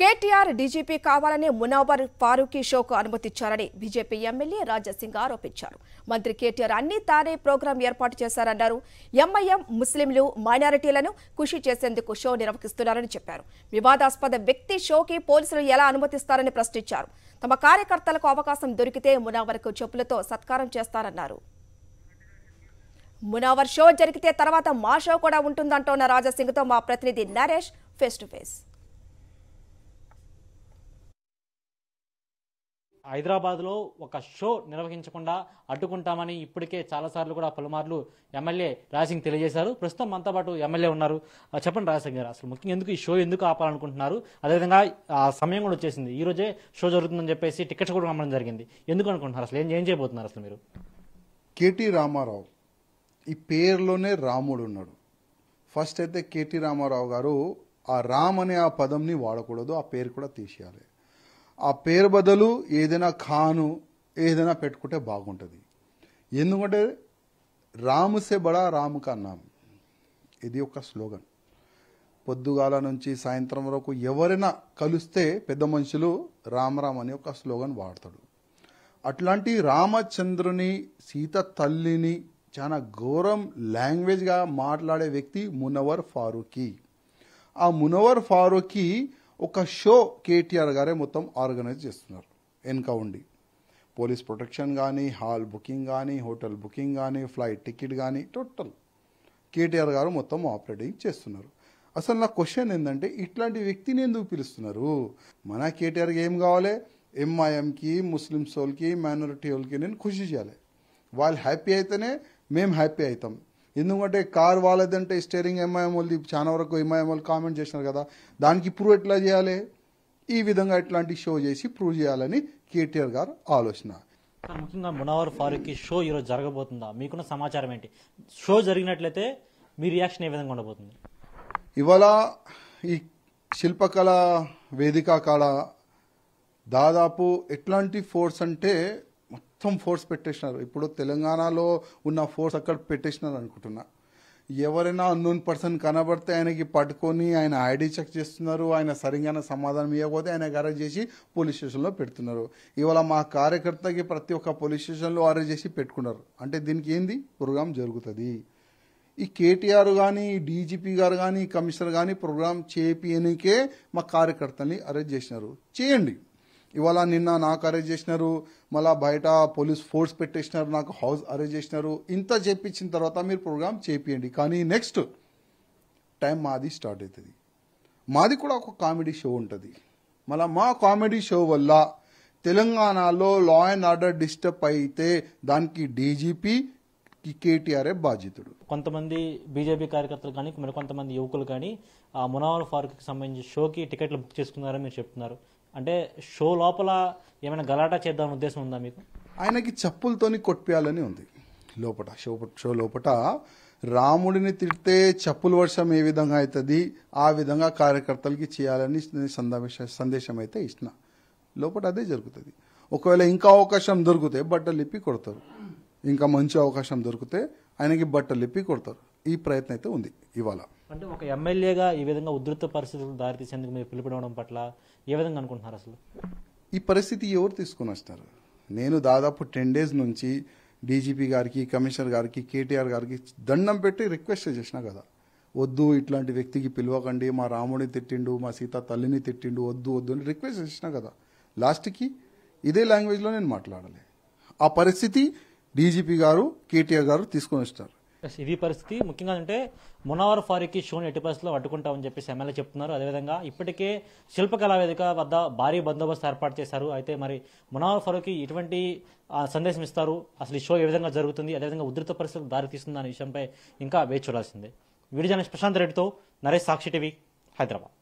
KTR DGP కావాలనే మునవర్ ఫారూఖీ షోకు అనుమతిచ్చారని బీజేపీ ఎమ్మెల్యే రాజాసింగ్ ఆరోపించారు మంత్రి కేటీఆర్ అన్ని తానే ప్రోగ్రాం ఏర్పాటు చేశారన్నారు ఎంఐఎం ముస్లింలు మైనారిటీలను కృషి చేసేందుకు షో నిర్వహిస్తున్నారని చెప్పారు వివాదాస్పద వ్యక్తి షోకి పోలీసులు ఎలా అనుమతిస్తారని ప్రశ్నించారు తమ కార్యకర్తలకు అవకాశం దొరికితే మునావర్కు చెప్పులతో సత్కారం చేస్తారన్నారు మునావర్ షో జరిగితే తర్వాత మా షో కూడా ఉంటుందంటోన్న రాజసింగ్తో మా ప్రతినిధి నరేష్ ఫేస్ టు ఫేస్ హైదరాబాద్లో ఒక షో నిర్వహించకుండా అడ్డుకుంటామని ఇప్పటికే చాలాసార్లు కూడా పలుమార్లు ఎమ్మెల్యే రాజసింగ్ తెలియజేశారు ప్రస్తుతం మనతో పాటు ఎమ్మెల్యే ఉన్నారు చెప్పండి రాజసింగ్ గారు అసలు ముఖ్యంగా ఎందుకు ఈ షో ఎందుకు ఆపాలనుకుంటున్నారు అదేవిధంగా ఆ సమయం కూడా వచ్చేసింది ఈ రోజే షో జరుగుతుందని చెప్పేసి టికెట్స్ కూడా అమ్మడం జరిగింది ఎందుకు అనుకుంటున్నారు అసలు ఏం ఏం చేయబోతున్నారు అసలు మీరు కేటీ రామారావు ఈ పేరులోనే రాముడు ఉన్నాడు ఫస్ట్ అయితే కేటీ రామారావు గారు ఆ రామ్ అనే ఆ పదంని వాడకూడదు ఆ పేరు కూడా తీసేయాలి ఆ పేరు బదులు ఏదైనా ఖాను ఏదైనా పెట్టుకుంటే బాగుంటుంది ఎందుకంటే రాముసే బడా రాము కన్నాం ఇది ఒక స్లోగన్ పొద్దుగాల నుంచి సాయంత్రం వరకు ఎవరైనా కలిస్తే పెద్ద మనుషులు రామరామ్ అని ఒక స్లోగన్ వాడతాడు అట్లాంటి రామచంద్రుని సీత తల్లిని చాలా ఘోరం లాంగ్వేజ్గా మాట్లాడే వ్యక్తి మునవర్ ఫారూఖీ ఆ మునవర్ ఫారూఖీ ఒక షో కేటీఆర్ గారే మొత్తం ఆర్గనైజ్ చేస్తున్నారు వెనుక ఉండి పోలీస్ ప్రొటెక్షన్ కానీ హాల్ బుకింగ్ కానీ హోటల్ బుకింగ్ కానీ ఫ్లైట్ టికెట్ కానీ టోటల్ కేటీఆర్ గారు మొత్తం ఆపరేటింగ్ చేస్తున్నారు అసలు నా క్వశ్చన్ ఏంటంటే ఇట్లాంటి వ్యక్తిని ఎందుకు పిలుస్తున్నారు మన కేటీఆర్కి ఏం కావాలి ఎంఐఎంకి ముస్లిమ్స్ వాళ్ళకి మైనారిటీ వాళ్ళకి నేను కృషి చేయాలి వాళ్ళు హ్యాపీ అయితేనే మేము హ్యాపీ అవుతాం ఎందుకంటే కార్ వాళ్ళదంటే స్టేరింగ్ ఎంఐఎం చాలా వరకు ఎంఐఎం కామెంట్ చేసినారు కదా దానికి ప్రూవ్ ఎట్లా చేయాలి ఈ విధంగా ఇట్లాంటి షో చేసి ప్రూవ్ చేయాలని కేటీఆర్ గారు ఆలోచన ముఖ్యంగా మునవర్ ఫారూక్కి షో ఈరోజు జరగబోతుందా మీకున్న సమాచారం ఏంటి షో జరిగినట్లయితే మీ రియాక్షన్ ఏ విధంగా ఉండబోతుంది ఇవాళ ఈ శిల్పకళ వేదిక కళ దాదాపు ఎట్లాంటి ఫోర్స్ అంటే మొత్తం ఫోర్స్ పెట్టేసినారు ఇప్పుడు తెలంగాణలో ఉన్న ఫోర్స్ అక్కడ పెట్టేసినారు అనుకుంటున్నా ఎవరైనా అన్నోన్ పర్సన్ కనబడితే ఆయనకి పట్టుకొని ఆయన ఐడి చెక్ చేస్తున్నారు ఆయన సరిగ్గా సమాధానం ఇవ్వకపోతే ఆయన అరెస్ట్ చేసి పోలీస్ స్టేషన్లో పెడుతున్నారు ఇవాళ మా కార్యకర్తకి ప్రతి ఒక్క పోలీస్ స్టేషన్లో అరెస్ట్ చేసి పెట్టుకున్నారు అంటే దీనికి ఏంది ప్రోగ్రాం జరుగుతుంది ఈ కేటీఆర్ కానీ డీజీపీ గారు కానీ కమిషనర్ కానీ ప్రోగ్రామ్ చేపియనికే మా కార్యకర్తల్ని అరెస్ట్ చేసినారు చేయండి ఇవాళ నిన్న నాకు అరెస్ట్ చేసినారు మళ్ళీ బయట పోలీస్ ఫోర్స్ పెట్టేసినారు నాకు హౌస్ అరెస్ట్ చేసినారు ఇంత చేపించిన తర్వాత మీరు ప్రోగ్రామ్ చేపియండి కానీ నెక్స్ట్ టైం మాది స్టార్ట్ అవుతుంది మాది కూడా ఒక కామెడీ షో ఉంటుంది మళ్ళీ మా కామెడీ షో వల్ల తెలంగాణలో లా అండ్ ఆర్డర్ డిస్టర్బ్ అయితే దానికి డీజీపీ కేటీఆర్ఏ బాధితుడు కొంతమంది బీజేపీ కార్యకర్తలు కానీ మరి కొంతమంది యువకులు కానీ ఆ మునావర్ ఫారూక్కి సంబంధించిన షోకి టికెట్లు బుక్ చేసుకున్నారని మీరు చెప్తున్నారు అంటే షో లోపల ఏమైనా గలాటా చేద్దామని ఉద్దేశం ఉందా మీకు ఆయనకి చెప్పులతోని కొట్టియాలని ఉంది లోపట షో షో లోపట రాముడిని తిడితే చెప్పుల వర్షం ఏ విధంగా అవుతుంది ఆ విధంగా కార్యకర్తలకి చేయాలని సందేశ సందేశం అయితే ఇచ్చిన లోపల అదే జరుగుతుంది ఒకవేళ ఇంకా అవకాశం దొరికితే బట్టలు ఇప్పి కొడతారు ఇంకా మంచి అవకాశం దొరికితే ఆయనకి బట్టలు ఇప్పి కొడతారు ఈ ప్రయత్నం అయితే ఉంది ఇవాళ అంటే ఒక ఎమ్మెల్యేగా ఈ విధంగా ఉధృత పరిస్థితులు దారితీసేందుకు మీరు పిలుపుడవడం పట్ల ఏ విధంగా అనుకుంటున్నారు అసలు ఈ పరిస్థితి ఎవరు తీసుకుని వస్తారు నేను దాదాపు టెన్ డేస్ నుంచి డీజీపీ గారికి కమిషనర్ గారికి కేటీఆర్ గారికి దండం పెట్టి రిక్వెస్ట్ చేసిన కదా వద్దు ఇట్లాంటి వ్యక్తికి పిలవకండి మా రాముడిని తిట్టిండు మా సీత తల్లిని తిట్టిండు వద్దు వద్దు అని రిక్వెస్ట్ చేసిన కదా లాస్ట్కి ఇదే లాంగ్వేజ్లో నేను మాట్లాడాలి ఆ పరిస్థితి డీజీపీ గారు కేటీఆర్ గారు తీసుకొని వస్తారు ఇవి ఇది పరిస్థితి ముఖ్యంగా అంటే మునవర్ ఫారీకి షోని ఎట్టి పరిస్థితుల్లో అడ్డుకుంటామని చెప్పేసి ఎమ్మెల్యే చెప్తున్నారు అదేవిధంగా ఇప్పటికే శిల్పకళా వేదిక వద్ద భారీ బందోబస్తు ఏర్పాటు చేశారు అయితే మరి మునవర్ ఫారూక్కి ఎటువంటి సందేశం ఇస్తారు అసలు ఈ షో ఏ విధంగా జరుగుతుంది అదేవిధంగా ఉధృత పరిస్థితులకు దారి అనే విషయంపై ఇంకా వేచి చూడాల్సిందే వీడియో ప్రశాంత్ రెడ్డితో నరేష్ సాక్షి టీవీ హైదరాబాద్